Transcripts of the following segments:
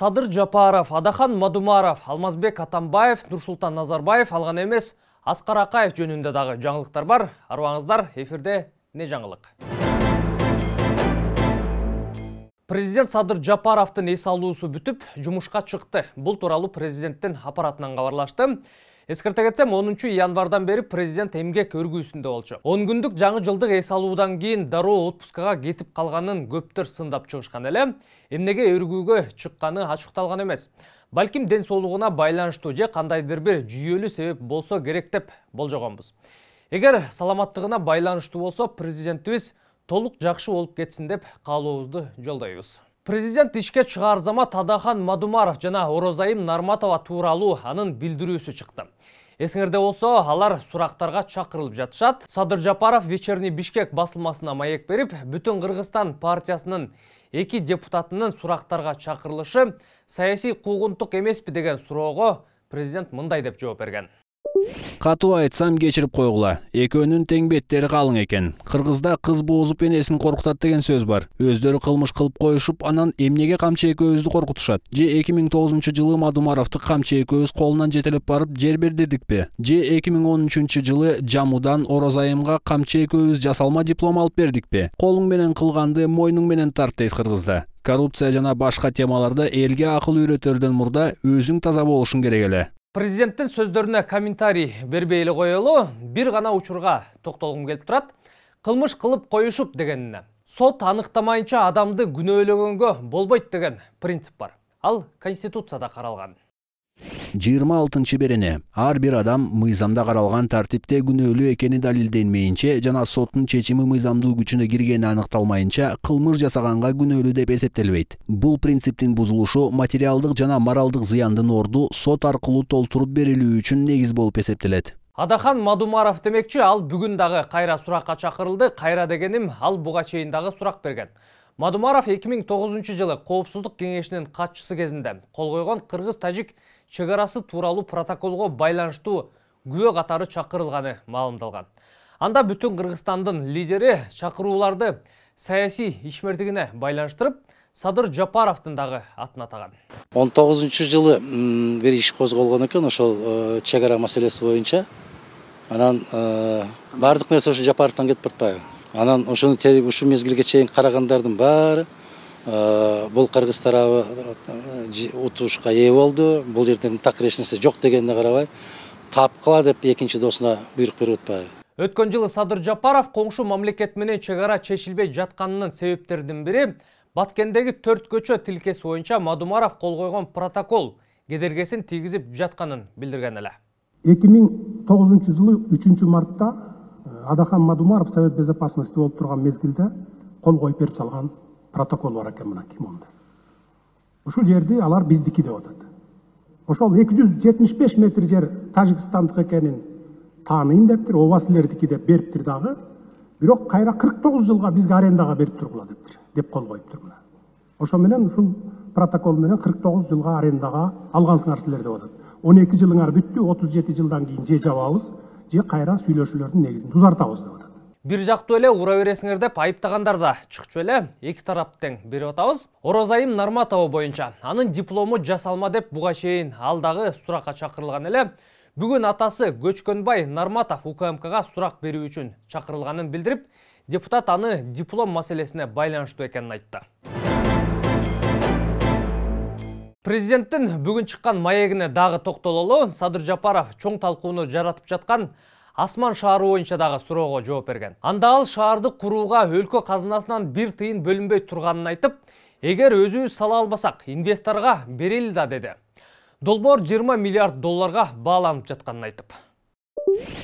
садыр жапаров адахан мадумаров алмазбек атамбаев Нурсултан назарбаев алған емес асқар ақаев жөнінде дағы жаңылықтар бар аруаңыздар эфирде не жаңылық? президент садыр Джапаровтың есалуысы бүтіп жұмышқа шықты бұл туралы президенттің аппаратынан хабарлашты эскерте кетсем онунчу январдан бери президент эмгек өргүүсүндө болчу он күндүк жаңы жылдык эс алуудан кийин дароо отпускага кетип калганын көптөр сындап чыгышкан эле эмнеге өргүүгө чыкканы ачыкталган эмес балким ден соолугуна байланыштуу же кандайдыр бир жүйөлүү себеп болсо керек деп болжогонбуз эгер саламаттыгына байланыштуу болсо президентибиз толук жакшы болуп кетсин деп каалообузду жолдойбуз президент ишке чыгаар замат адахан мадумаров жана орозайым нарматова тууралуу анын билдирүүсү чыкты Есіңірді болса, алар сұрақтарға шақырылып жатышат. Садыр Жапаров вечерний Бишкек басылмасына маек беріп, бүтін Қырғыстан партиясының екі депутатының сұрақтарға шақырылышы саяси емес емеспі деген сұрағы президент мындай деп жооп берген катуу айтсам кечирип койгула экөөнүн тең беттери калың экен кыргызда кыз боозуп энесин коркутат деген сөз бар өздөрү кылмыш кылып коюшуп анан эмнеге камчы экөөбүздү коркутушат же эки миң тогузунчу жылы мадумаровду камчы экөөбүз колунан жетелеп барып жер бердирдикпи же эки миң он үчүнчү жылы жамудан ороз айымга камчы экөөбүз жасалма диплом алып бердикпи колуң менен кылганды мойнуң менен тарт дейт кыргызда коррупция жана башка темаларда элге акыл үйрөтөрдөн мурда өзүң таза болушуң керек эле Президенттің сөздеріне комментарий бербейлі қойылу бір ғана учурга тоқталғым келіп турат қылмыш қылып қойышып дегеніне. сот анықтамайынша адамды күнөөлөгөнгө болбойт деген принцип бар ал конституцияда қаралған. 26- алтынчы берене ар бир адам мыйзамда каралган тартипте күнөөлүү экени далилденмейинче жана соттун чечими мыйзамдуу күчүнө киргени аныкталмайынча кылмыш жасаганга күнөөлүү деп эсептелбейт бул принциптин бузулушу материалдык жана моралдык зыяндын орду сот аркылуу толтуруп берилүү үчүн негиз болуп эсептелет адахан мадумаров демекчи ал бүгүн дагы кайра суракка чакырылды кайра дегеним ал буга чейин дагы сурак берген мадумаров 2009 жылы коопсуздук кеңешинин катчысы кезинде кол койгон кыргыз тажик шекарасы тууралуу протоколго байланыштуу күбө катары чакырылганы маалымдалган анда бүтүн кыргызстандын лидери чакырууларды саясий ишмердигине байланыштырып садыр жапаровдун дагы атын атаган он тогузунчу жылы бир иш козголгон экен ошол э, чек ара маселеси боюнча анан э, баардык нерсе ошо жапаровдон кетип баратпайбы анан ошону ушул мезгилге чейин карагандардын баары бул кыргыз тарабы утушка ээ болду бул жерден такыр эч нерсе жок дегенине карабай тапкыла деп экинчи досуна буйрук берип атпайбы өткөн жылы садыр жапаров коңшу мамлекет менен чек ара чечилбей жатканынын себептердин бири баткендеги төрт көчө тилкеси боюнча мадумаров кол койгон протокол кедергисин тийгизип жатканын билдирген эле эки миң тогузунчу жылы үчүнчү мартта э, адахан мадумаров совет безопасности болуп турган мезгилде кол коюп берип салган протокол бар екен мына кимонда ушул жерди алар биздики деп атат ошол эки жүз жетимиш беш метр жер тажикстандык экенин тааныйм дептир ооба силердики деп бериптир дагы бирок кайра кырк тогуз жылга бизге арендага берип тургула дептир деп кол коюптур мына ошо менен ушул протокол менен кырк тогуз жылга арендага алгансыңар силер деп атат он эки жылыңар бүттү отуз жети жылдан кийин же жабабыз же кайра сүйлөшүүлөрдүн негизин узартабыз деп атат бир жактуу эле ура бересиңер деп айыптагандар да чыкчу эле эки тарапты тең берип атабыз орозайым нарматова боюнча анын диплому жасалма деп буга чейин ал дагы суракка чакырылган эле бүгүн атасы көчкөнбай нарматов укмкга сурак берүү үчүн чакырылганын билдирип депутат аны диплом маселесине байланыштуу экенин айтты президенттин бүгүн чыккан маегине дагы токтололу садыр жапаров чоң талкууну жаратып жаткан асман шаары боюнча дагы суроого жооп берген анда ал шаарды құруға өлкө қазынасынан бір тыйын бөлүнбөй тұрғанын айтып егер өзі сала албасақ, инвесторға берелі да деді. Долбор 20 миллиард долларға бааланып жатқанын айтып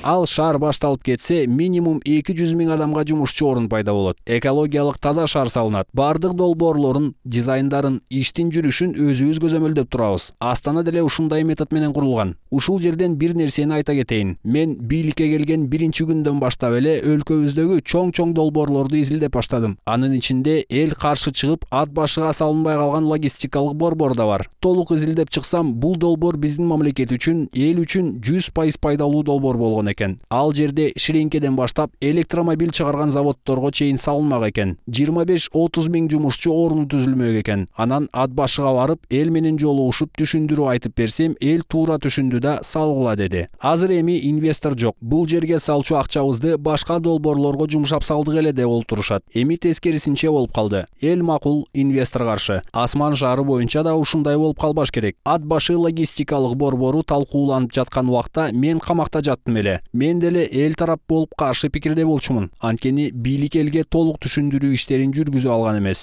ал шаар башталып кетсе минимум эки жүз миң адамга жумушчу орун пайда болот экологиялык таза шаар салынат баардык долбоорлорун дизайндарын иштин жүрүшүн өзүбүз көзөмөлдөп турабыз астана деле ушундай метод менен курулган ушул жерден бир нерсени айта кетейин мен бийликке келген биринчи күндөн баштап эле өлкөбүздөгү чоң чоң долбоорлорду изилдеп баштадым анын ичинде эл каршы чыгып ат башыга салынбай калган логистикалык борбор да бар толук изилдеп чыксам бул долбоор биздин мамлекет үчүн эл үчүн жүз пайыз пайдалуу долбоор болгон экен ал жерде ширенкеден баштап электромобиль чыгарган заводдорго чейин салынмак экен жыйырма беш отуз миң жумушчу орун түзүлмөк экен анан ат башыга барып эл менен жолугушуп түшүндүрүп айтып берсем эл туура түшүндү да салгыла деди азыр эми инвестор жок бул жерге салчу акчабызды башка долбоорлорго жумшап салдык эле деп олтурушат эми тескерисинче болуп калды эл макул инвестор каршы асман шаары боюнча да ушундай болуп калбаш керек ат башы логистикалык борбору талкууланып жаткан убакта мен камакта жаттым эле мен деле эл тарап болуп каршы пикирде болчумун анткени бийлик элге толук түшүндүрүү иштерин жүргүзө алган эмес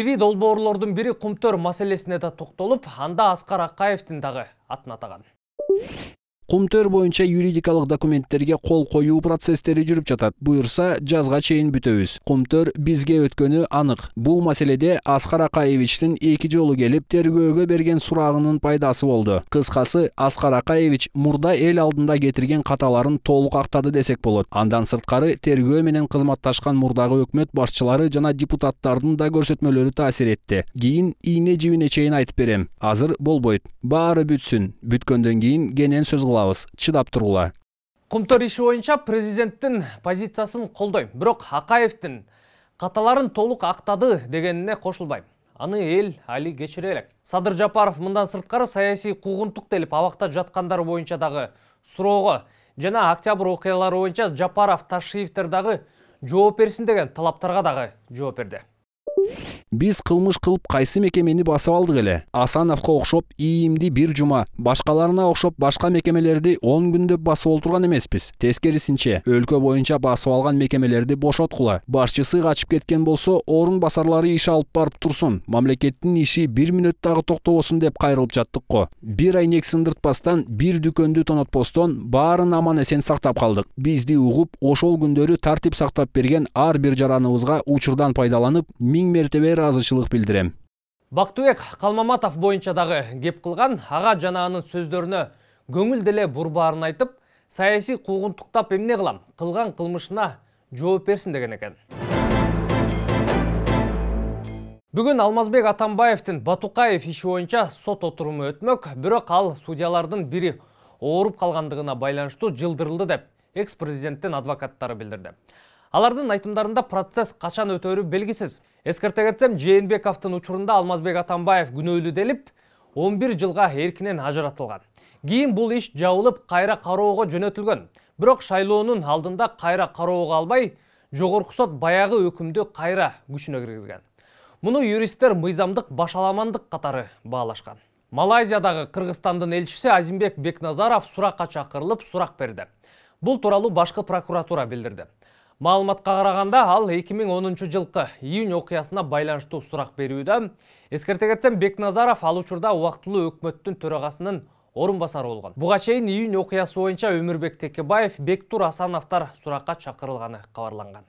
ири долбоорлордун бири кумтөр маселесине да токтолуп анда аскар акаевдин дагы атын атаган кумтөр боюнча юридикалык документтерге кол коюу процесстери жүрүп жатат буюрса жазга чейин бүтөбүз кумтөр бизге өткөнү анык бул маселеде аскар акаевичтин эки жолу келип тергөөгө берген сурагынын пайдасы болду кыскасы аскар акаевич мурда эл алдында кетирген каталарын толук актады десек болот андан сырткары тергөө менен кызматташкан мурдагы өкмөт башчылары жана депутаттардын да көрсөтмөлөрү таасир этти кийин ийне жибине чейин айтып берем азыр болбойт баары бүтсүн бүткөндөн кийин кенен сөз тыңлауыз чыдап тұрула құмтор иши боюнча позициясын қолдой бирок Хақаевтің қаталарын толық ақтады дегеніне кошулбайм аны ел әлі кечире садыр жапаров мындан сырткары саясий куугунтук делип абакта жаткандар боюнча дагы суроого жана октябрь окуялары боюнча жапаров ташиевтер дагы жооп берсин деген талаптарга дагы жооп берди биз кылмыш кылып кайсы мекемени басып алдык эле асановго окшоп иимди бир жума башкаларына окшоп башка мекемелерди он күндөп басып олтурган эмеспиз тескерисинче өлкө боюнча басып алган мекемелерди бошоткула башчысы качып кеткен болсо орун басарлары иш алып барып турсун мамлекеттин иши бир мүнөт дагы токтобосун деп кайрылып жаттык го бир айнек сындыртпастан бир дүкөндү тонотпостон баарын аман эсен сактап калдык бизди угуп ошол күндөрү тартип сактап берген ар бир жараныбызга учурдан пайдаланып миң мертебе ыраазычылык билдирем бактыбек калмаматов боюнча дагы кеп кылган ага жана анын сөздөрүнө көңүл деле бурбаарын айтып саясий куугунтуктап эмне кылам кылган кылмышына жооп берсин деген экен бүгүн алмазбек атамбаевдин батукаев иши боюнча сот отуруму өтмөк бирок ал судьялардын бири ооруп калгандыгына байланыштуу жылдырылды деп экс президенттин адвокаттары билдирди алардын айтымдарында процесс качан өтөөрү белгисиз эскерте кетсем жээнбековдун учурунда алмазбек атамбаев он 11 жылга эркинен ажыратылган кийин бул иш жабылып кайра кароого жөнөтүлгөн бирок шайлоонун алдында кайра кароого албай жогорку сот баягы өкүмдү кайра күчүнө киргизген муну юристтер мыйзамдык башаламандык катары баалашкан малайзиядагы кыргызстандын элчиси азимбек бекназаров суракка чакырылып сурак берди бул тууралуу башкы прокуратура билдирди маалыматка караганда ал 2010 жылкы июнь окуясына байланыштуу сурак берүүдө эскерте кетсем бекназаров ал учурда убактылуу өкмөттүн төрагасынын орун басары болгон буга чейин июнь окуясы боюнча өмүрбек текебаев бектур асановдор суракка чакырылганы кабарланган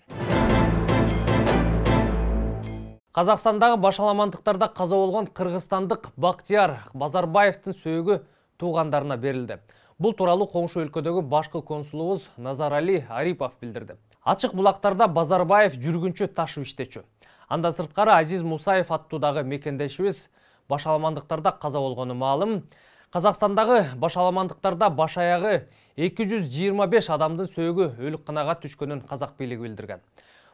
Қазақстандағы башаламандықтарда қаза олған Қырғыстандық Бақтияр Базарбаевтың сөйгі туғандарына берілді. Бұл туралы қоңшы өлкедегі башқы консулуыз Али Арипов білдірді ачык булактарда базарбаев жүргүнчү ташып иштечү Анда сырткары азиз мусаев аттудағы мекендешибиз башаламандықтарда қаза болгону маалым Қазақстандағы башаламандықтарда баш аягы 225 адамдын сөөгү өлүкканага түшкөнүн казак бийлиги билдирген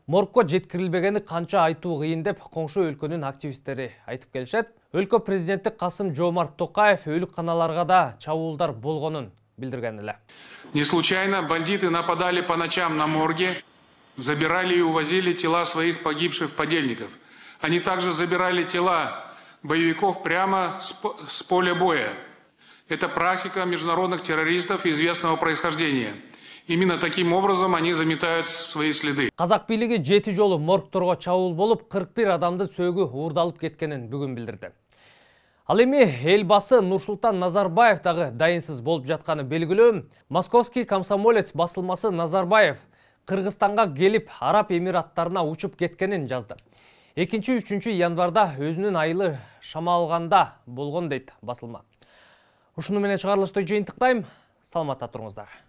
моргко жеткирилбегени канча айтуу кыйын деп коңшу өлкөнүн активисттери айтып келишет өлкө президенти касым жомарт токаев өлүкканаларга да чабуулдар болгонун билдирген не случайно бандиты нападали по ночам на морге забирали и увозили тела своих погибших подельников они также забирали тела боевиков прямо с поля боя это практика международных террористов известного происхождения Именно таким образом они заметают свои следы. Қазақ билігі жеті жолы моргторға чауыл болып, 41 адамды сөйгі уырдалып кеткенін бүгін білдірді. ал эми эл басы нурсултан назарбаев дагы дайынсыз болуп жатканы белгилүү московский комсомолец басылмасы назарбаев кыргызстанга келип араб эмираттарына учуп кеткенин жазды экинчи үчүнчү январда өзүнүн айылы шамалганда болгон дейт басылма ушуну менен чыгарылышты жыйынтыктайм саламатта туруңуздар